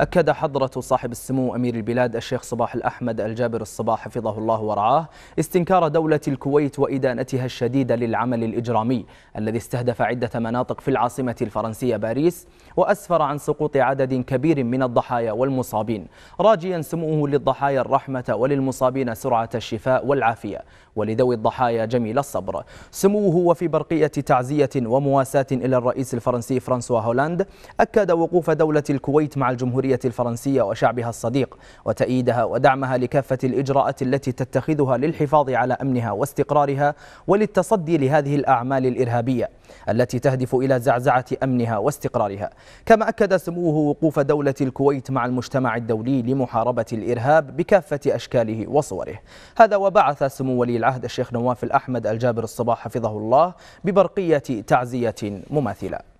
أكد حضرة صاحب السمو أمير البلاد الشيخ صباح الأحمد الجابر الصباح حفظه الله ورعاه استنكار دولة الكويت وإدانتها الشديدة للعمل الإجرامي الذي استهدف عدة مناطق في العاصمة الفرنسية باريس وأسفر عن سقوط عدد كبير من الضحايا والمصابين راجيا سموه للضحايا الرحمة وللمصابين سرعة الشفاء والعافية ولذوي الضحايا جميل الصبر سموه وفي برقية تعزية ومواساة إلى الرئيس الفرنسي فرانسوا هولاند أكد وقوف دولة الكويت مع الجمهورية الجمهورية الفرنسية وشعبها الصديق وتأييدها ودعمها لكافة الإجراءات التي تتخذها للحفاظ على أمنها واستقرارها وللتصدي لهذه الأعمال الإرهابية التي تهدف إلى زعزعة أمنها واستقرارها كما أكد سموه وقوف دولة الكويت مع المجتمع الدولي لمحاربة الإرهاب بكافة أشكاله وصوره هذا وبعث سمو ولي العهد الشيخ نواف الأحمد الجابر الصباح حفظه الله ببرقية تعزية مماثلة